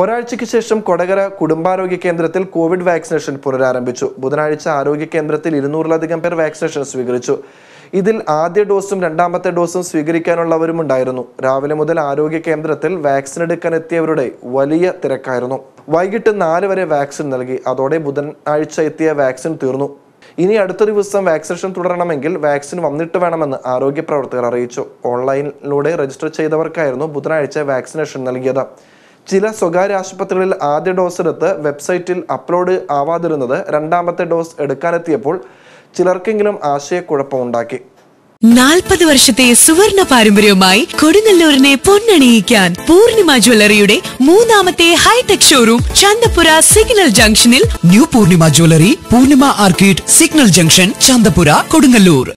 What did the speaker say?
ഒരാഴ്ചയ്ക്ക് ശേഷം കൊടകര കുടുംബാരോഗ്യ കേന്ദ്രത്തിൽ കോവിഡ് വാക്സിനേഷൻ പുനരാരംഭിച്ചു ബുധനാഴ്ച ആരോഗ്യ കേന്ദ്രത്തിൽ ഇരുന്നൂറിലധികം പേർ വാക്സിനേഷൻ സ്വീകരിച്ചു ഇതിൽ ആദ്യ ഡോസും രണ്ടാമത്തെ ഡോസും സ്വീകരിക്കാനുള്ളവരും ഉണ്ടായിരുന്നു രാവിലെ മുതൽ ആരോഗ്യ കേന്ദ്രത്തിൽ വാക്സിൻ എടുക്കാൻ എത്തിയവരുടെ വലിയ തിരക്കായിരുന്നു വൈകിട്ട് നാല് വരെ വാക്സിൻ നൽകി അതോടെ ബുധനാഴ്ച എത്തിയ വാക്സിൻ തീർന്നു ഇനി അടുത്ത ദിവസം വാക്സിനേഷൻ തുടരണമെങ്കിൽ വാക്സിൻ വന്നിട്ട് വേണമെന്ന് ആരോഗ്യ പ്രവർത്തകർ അറിയിച്ചു ഓൺലൈനിലൂടെ രജിസ്റ്റർ ചെയ്തവർക്കായിരുന്നു ബുധനാഴ്ച വാക്സിനേഷൻ നൽകിയത് ചില സ്വകാര്യ ആശുപത്രികളിൽ ആദ്യ ഡോസ് എടുത്ത് വെബ്സൈറ്റിൽ അപ്ലോഡ് ആവാതിരുന്നത് രണ്ടാമത്തെ ഡോസ് എടുക്കാനെത്തിയപ്പോൾ ചിലർക്കെങ്കിലും ആശയക്കുഴപ്പമുണ്ടാക്കി നാൽപ്പത് വർഷത്തെ സുവർണ പാരമ്പര്യവുമായി കൊടുങ്ങല്ലൂരിനെ പൊന്നണിയിക്കാൻ പൂർണിമ ജ്വല്ലറിയുടെ മൂന്നാമത്തെ ഹൈടെക് ഷോറൂം ചന്തപുര സിഗ്നൽ ജംഗ്ഷനിൽ new Poornima jewellery Poornima arcade signal junction Chanthapura Kodungallur